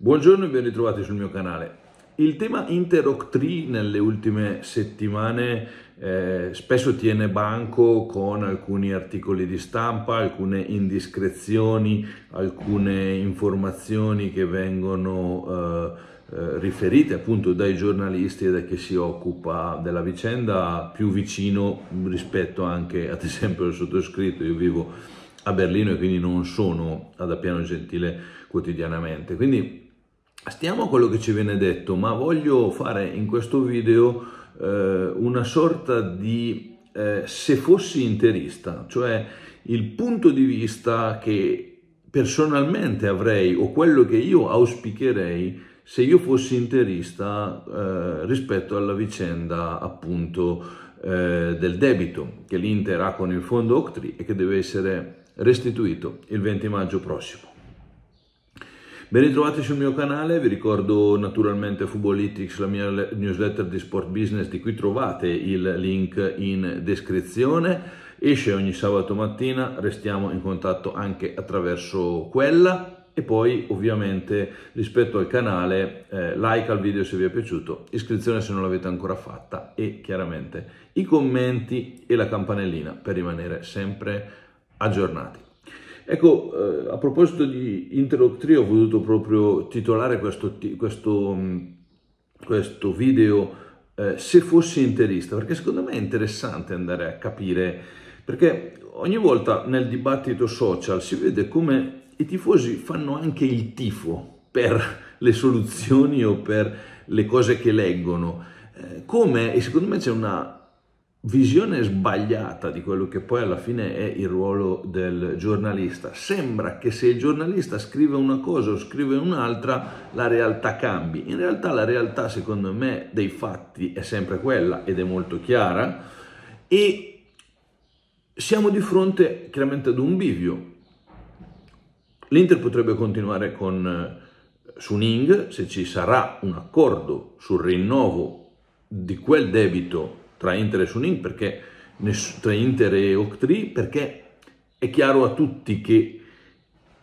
Buongiorno e ben ritrovati sul mio canale. Il tema Interrock 3 nelle ultime settimane eh, spesso tiene banco con alcuni articoli di stampa, alcune indiscrezioni, alcune informazioni che vengono eh, eh riferite appunto dai giornalisti e da chi si occupa della vicenda più vicino rispetto anche ad esempio al sottoscritto. Io vivo a Berlino e quindi non sono ad Appiano Gentile quotidianamente. Quindi stiamo a quello che ci viene detto, ma voglio fare in questo video eh, una sorta di eh, se fossi interista, cioè il punto di vista che personalmente avrei o quello che io auspicherei se io fossi interista eh, rispetto alla vicenda appunto eh, del debito che l'Inter ha con il fondo Octri e che deve essere restituito il 20 maggio prossimo. Ben ritrovati sul mio canale, vi ricordo naturalmente Fubolitics, la mia newsletter di sport business di cui trovate il link in descrizione. Esce ogni sabato mattina, restiamo in contatto anche attraverso quella e poi ovviamente rispetto al canale eh, like al video se vi è piaciuto, iscrizione se non l'avete ancora fatta e chiaramente i commenti e la campanellina per rimanere sempre aggiornati. Ecco, eh, a proposito di Interlock 3 ho voluto proprio titolare questo, questo, mm, questo video eh, Se fossi interista, perché secondo me è interessante andare a capire, perché ogni volta nel dibattito social si vede come i tifosi fanno anche il tifo per le soluzioni o per le cose che leggono, eh, come, e secondo me c'è una visione sbagliata di quello che poi alla fine è il ruolo del giornalista. Sembra che se il giornalista scrive una cosa o scrive un'altra, la realtà cambi. In realtà la realtà, secondo me, dei fatti è sempre quella ed è molto chiara e siamo di fronte chiaramente ad un bivio. L'Inter potrebbe continuare con eh, Suning se ci sarà un accordo sul rinnovo di quel debito tra Inter e Suning perché tra Inter e Octree perché è chiaro a tutti che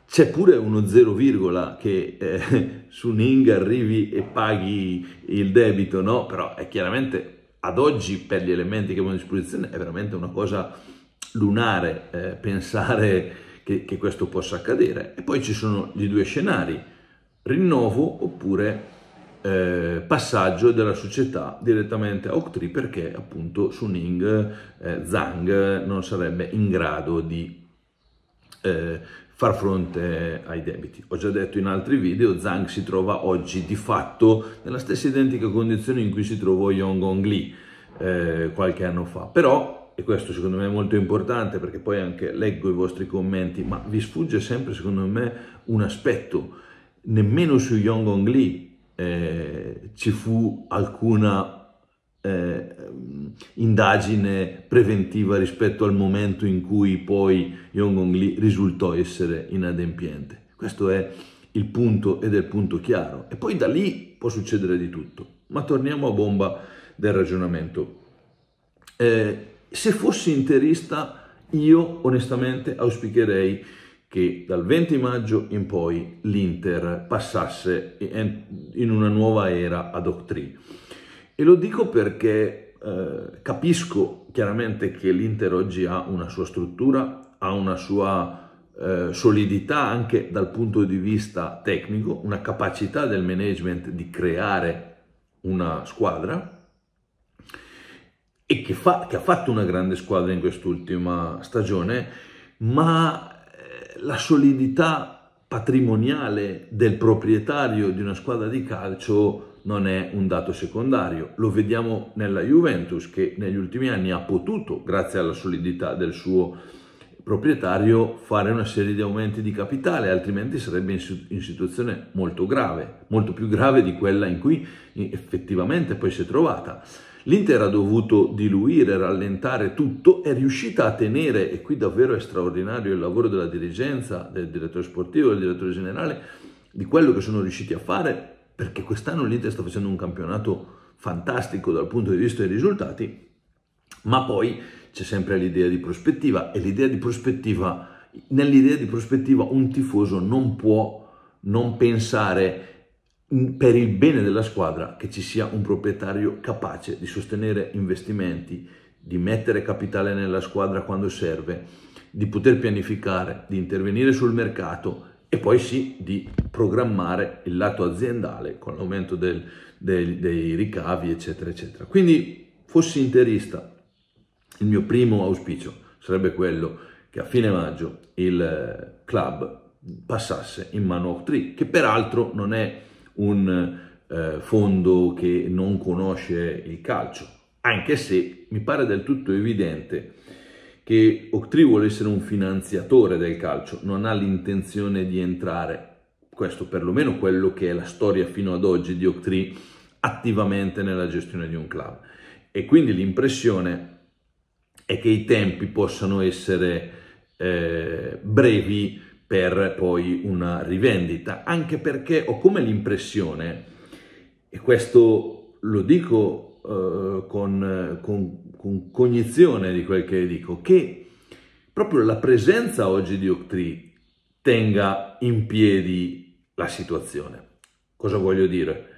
c'è pure uno zero virgola che eh, su Ning arrivi e paghi il debito, no? Però è chiaramente ad oggi per gli elementi che abbiamo a disposizione è veramente una cosa lunare eh, pensare che, che questo possa accadere. E poi ci sono gli due scenari, rinnovo oppure eh, passaggio della società direttamente a Octree perché appunto Suning eh, Zhang non sarebbe in grado di eh, far fronte ai debiti. Ho già detto in altri video, Zhang si trova oggi di fatto nella stessa identica condizione in cui si trovò Yonggong Lee eh, qualche anno fa, però e questo secondo me è molto importante perché poi anche leggo i vostri commenti, ma vi sfugge sempre secondo me un aspetto, nemmeno su Yonggong Lee eh, ci fu alcuna eh, indagine preventiva rispetto al momento in cui poi Yongong Li risultò essere inadempiente. Questo è il punto ed è il punto chiaro. E poi da lì può succedere di tutto. Ma torniamo a bomba del ragionamento. Eh, se fossi interista, io onestamente auspicherei che dal 20 maggio in poi l'Inter passasse in una nuova era ad Octree. E lo dico perché eh, capisco chiaramente che l'Inter oggi ha una sua struttura, ha una sua eh, solidità anche dal punto di vista tecnico, una capacità del management di creare una squadra e che, fa, che ha fatto una grande squadra in quest'ultima stagione, ma la solidità patrimoniale del proprietario di una squadra di calcio non è un dato secondario. Lo vediamo nella Juventus che negli ultimi anni ha potuto, grazie alla solidità del suo proprietario, fare una serie di aumenti di capitale, altrimenti sarebbe in, situazione molto grave, molto più grave di quella in cui effettivamente poi si è trovata. L'Inter ha dovuto diluire, rallentare tutto, è riuscita a tenere, e qui davvero è straordinario il lavoro della dirigenza, del direttore sportivo, del direttore generale, di quello che sono riusciti a fare, perché quest'anno l'Inter sta facendo un campionato fantastico dal punto di vista dei risultati, ma poi c'è sempre l'idea di prospettiva e l'idea di prospettiva, nell'idea di prospettiva un tifoso non può non pensare per il bene della squadra che ci sia un proprietario capace di sostenere investimenti, di mettere capitale nella squadra quando serve, di poter pianificare, di intervenire sul mercato e poi sì di programmare il lato aziendale con l'aumento del, del, dei ricavi eccetera eccetera. Quindi fossi interista il mio primo auspicio sarebbe quello che a fine maggio il eh, club passasse in mano a Octree che peraltro non è un eh, fondo che non conosce il calcio, anche se mi pare del tutto evidente che Octree vuole essere un finanziatore del calcio, non ha l'intenzione di entrare, questo perlomeno quello che è la storia fino ad oggi di Octree, attivamente nella gestione di un club. E quindi l'impressione è che i tempi possano essere eh, brevi per poi una rivendita, anche perché ho come l'impressione, e questo lo dico eh, con, con, con, cognizione di quel che dico, che proprio la presenza oggi di Octree tenga in piedi la situazione. Cosa voglio dire?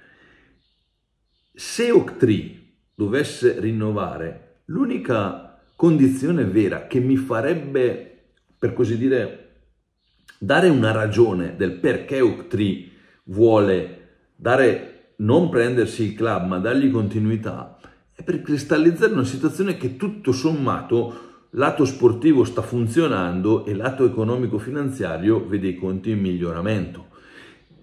Se Octree dovesse rinnovare, l'unica condizione vera che mi farebbe, per così dire, dare una ragione del perché Uctri vuole dare, non prendersi il club ma dargli continuità è per cristallizzare una situazione che tutto sommato lato sportivo sta funzionando e lato economico-finanziario vede i conti in miglioramento.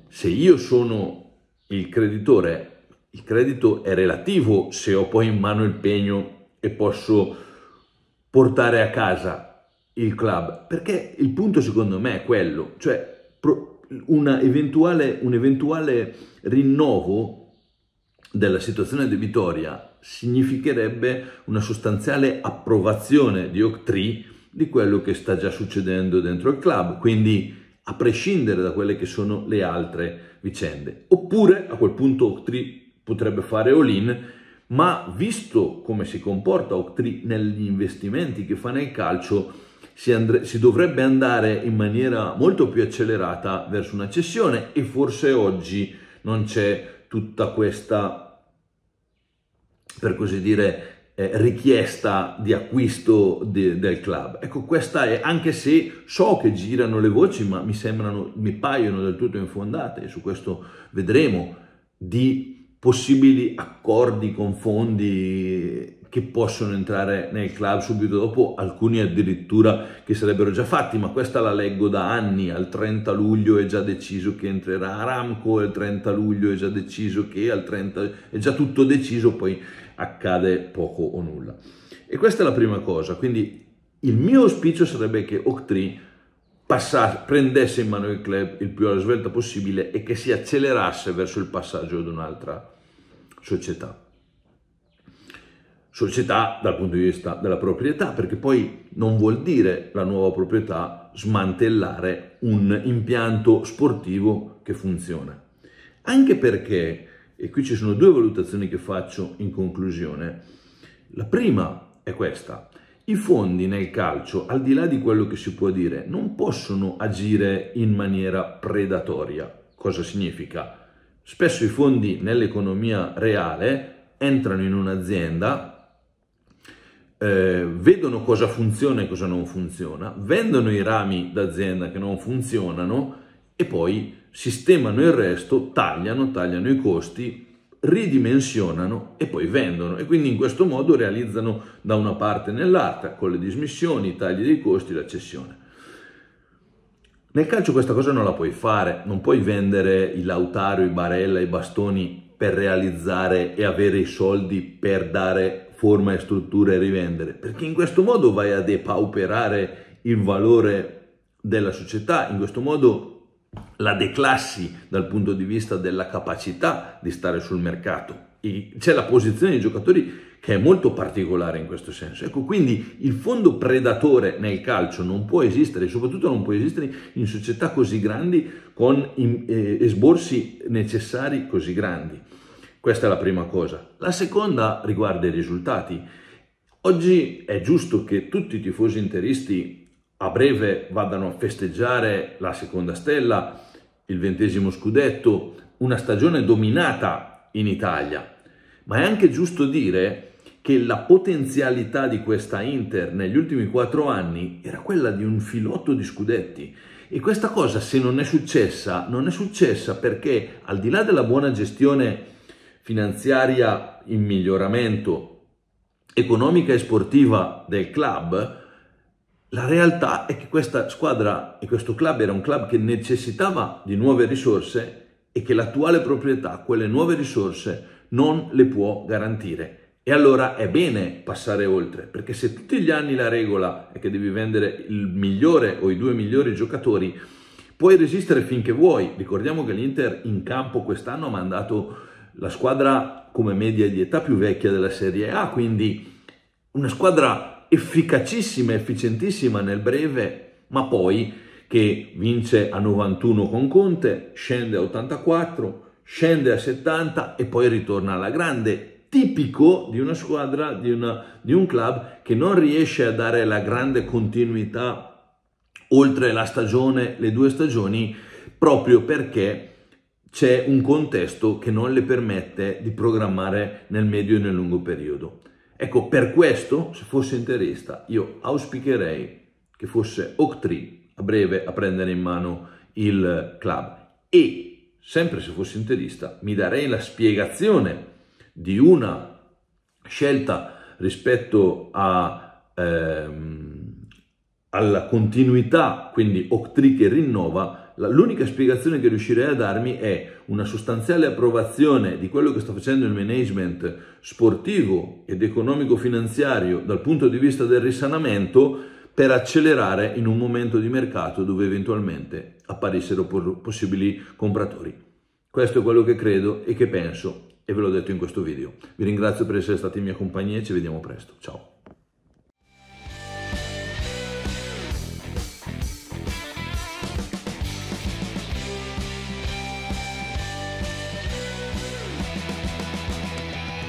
Se io sono il creditore, il credito è relativo se ho poi in mano il pegno e posso portare a casa il club, perché il punto secondo me è quello, cioè eventuale, un eventuale rinnovo della situazione debitoria significherebbe una sostanziale approvazione di Octree di quello che sta già succedendo dentro il club, quindi a prescindere da quelle che sono le altre vicende. Oppure a quel punto Octree potrebbe fare all-in ma visto come si comporta Octree negli investimenti che fa nel calcio, si, andre- si dovrebbe andare in maniera molto più accelerata verso una cessione e forse oggi non c'è tutta questa, per così dire, eh, richiesta di acquisto de, del club. Ecco, questa è, anche se so che girano le voci, ma mi sembrano, mi paiono del tutto infondate, e su questo vedremo, di possibili accordi con fondi che possono entrare nel club subito dopo, alcuni addirittura che sarebbero già fatti, ma questa la leggo da anni, al 30 luglio è già deciso che entrerà Aramco, al 30 luglio è già deciso che, al 30 è già tutto deciso, poi accade poco o nulla. E questa è la prima cosa, quindi il mio auspicio sarebbe che Octree passasse, prendesse in mano il club il più alla svelta possibile e che si accelerasse verso il passaggio ad un'altra società società dal punto di vista della proprietà, perché poi non vuol dire la nuova proprietà smantellare un impianto sportivo che funziona. Anche perché, e qui ci sono due valutazioni che faccio in conclusione, la prima è questa, i fondi nel calcio, al di là di quello che si può dire, non possono agire in maniera predatoria. Cosa significa? Spesso i fondi nell'economia reale entrano in un'azienda, eh, vedono cosa funziona e cosa non funziona, vendono i rami d'azienda che non funzionano e poi sistemano il resto, tagliano, tagliano i costi, ridimensionano e poi vendono e quindi in questo modo realizzano da una parte nell'altra con le dismissioni, i tagli dei costi, la cessione. Nel calcio questa cosa non la puoi fare, non puoi vendere i Lautaro, i Barella, i bastoni per realizzare e avere i soldi per dare forma e struttura e rivendere, perché in questo modo vai a depauperare il valore della società, in questo modo la declassi dal punto di vista della capacità di stare sul mercato. C'è la posizione dei giocatori che è molto particolare in questo senso. Ecco, quindi il fondo predatore nel calcio non può esistere, soprattutto non può esistere in società così grandi con eh, esborsi necessari così grandi. Questa è la prima cosa. La seconda riguarda i risultati. Oggi è giusto che tutti i tifosi interisti a breve vadano a festeggiare la seconda stella, il ventesimo scudetto, una stagione dominata in Italia, ma è anche giusto dire che la potenzialità di questa Inter negli ultimi quattro anni era quella di un filotto di scudetti e questa cosa se non è successa, non è successa perché al di là della buona gestione finanziaria in miglioramento, economica e sportiva del club, la realtà è che questa squadra e questo club era un club che necessitava di nuove risorse e che l'attuale proprietà quelle nuove risorse non le può garantire. E allora è bene passare oltre, perché se tutti gli anni la regola è che devi vendere il migliore o i due migliori giocatori, puoi resistere finché vuoi. Ricordiamo che l'Inter in campo quest'anno ha mandato la squadra come media di età più vecchia della Serie A, quindi una squadra efficacissima, efficientissima nel breve, ma poi che vince a 91 con Conte, scende a 84, scende a 70 e poi ritorna alla grande, tipico di una squadra, di, una, di, un club che non riesce a dare la grande continuità oltre la stagione, le due stagioni, proprio perché c'è un contesto che non le permette di programmare nel medio e nel lungo periodo. Ecco, per questo, se fosse interista, io auspicherei che fosse Octree a breve a prendere in mano il club e, sempre se fosse interista, mi darei la spiegazione di una scelta rispetto a, ehm, alla continuità, quindi Octree che rinnova, l'unica spiegazione che riuscirei a darmi è una sostanziale approvazione di quello che sta facendo il management sportivo ed economico-finanziario dal punto di vista del risanamento per accelerare in un momento di mercato dove eventualmente apparissero possibili compratori. Questo è quello che credo e che penso e ve l'ho detto in questo video. Vi ringrazio per essere stati in mia compagnia e ci vediamo presto. Ciao!